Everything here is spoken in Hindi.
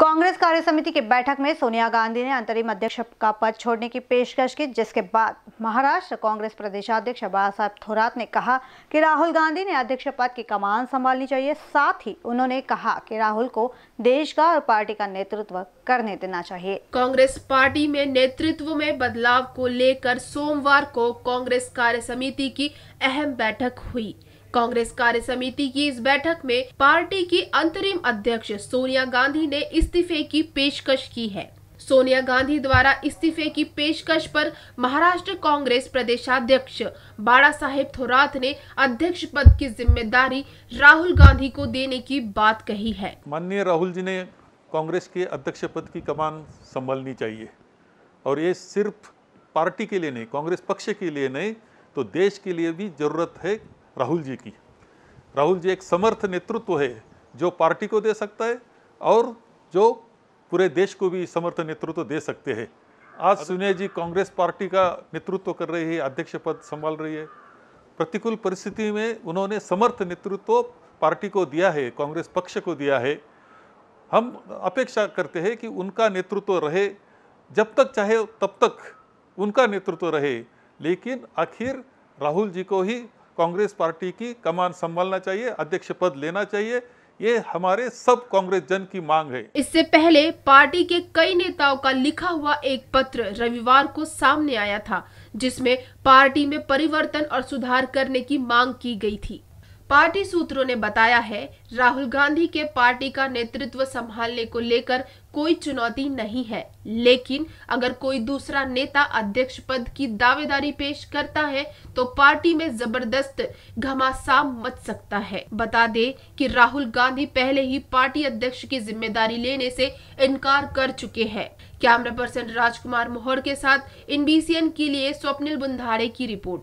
कांग्रेस कार्य समिति की बैठक में सोनिया गांधी ने अंतरिम अध्यक्ष का पद छोड़ने की पेशकश की जिसके बाद महाराष्ट्र कांग्रेस प्रदेशाध्यक्ष बाला साहेब थोरात ने कहा कि राहुल गांधी ने अध्यक्ष पद की कमान संभालनी चाहिए साथ ही उन्होंने कहा कि राहुल को देश का और पार्टी का नेतृत्व करने देना चाहिए कांग्रेस पार्टी में नेतृत्व में बदलाव को लेकर सोमवार को कांग्रेस कार्य समिति की अहम बैठक हुई कांग्रेस कार्य समिति की इस बैठक में पार्टी की अंतरिम अध्यक्ष सोनिया गांधी ने इस्तीफे की पेशकश की है सोनिया गांधी द्वारा इस्तीफे की पेशकश पर महाराष्ट्र कांग्रेस प्रदेशाध्यक्ष बाड़ा साहेब थोरात ने अध्यक्ष पद की जिम्मेदारी राहुल गांधी को देने की बात कही है माननीय राहुल जी ने कांग्रेस के अध्यक्ष पद की कमान संभालनी चाहिए और ये सिर्फ पार्टी के लिए नहीं कांग्रेस पक्ष के लिए नहीं तो देश के लिए भी जरूरत है राहुल जी की राहुल जी एक समर्थ नेतृत्व है जो पार्टी को दे सकता है और जो पूरे देश को भी समर्थ नेतृत्व दे सकते हैं आज सुनिया जी कांग्रेस पार्टी का नेतृत्व कर रही है अध्यक्ष पद संभाल रही है प्रतिकूल परिस्थिति में उन्होंने समर्थ नेतृत्व पार्टी को दिया है कांग्रेस पक्ष को दिया है हम अपेक्षा करते हैं कि उनका नेतृत्व रहे जब तक चाहे तब तक उनका नेतृत्व रहे लेकिन आखिर राहुल जी को ही कांग्रेस पार्टी की कमान संभालना चाहिए अध्यक्ष पद लेना चाहिए ये हमारे सब कांग्रेस जन की मांग है इससे पहले पार्टी के कई नेताओं का लिखा हुआ एक पत्र रविवार को सामने आया था जिसमें पार्टी में परिवर्तन और सुधार करने की मांग की गई थी पार्टी सूत्रों ने बताया है राहुल गांधी के पार्टी का नेतृत्व संभालने को लेकर कोई चुनौती नहीं है लेकिन अगर कोई दूसरा नेता अध्यक्ष पद की दावेदारी पेश करता है तो पार्टी में जबरदस्त घमासान मच सकता है बता दे कि राहुल गांधी पहले ही पार्टी अध्यक्ष की जिम्मेदारी लेने से इनकार कर चुके हैं कैमरा पर्सन राजकुमार मोहर के साथ इन के लिए स्वप्निल बुंधारे की रिपोर्ट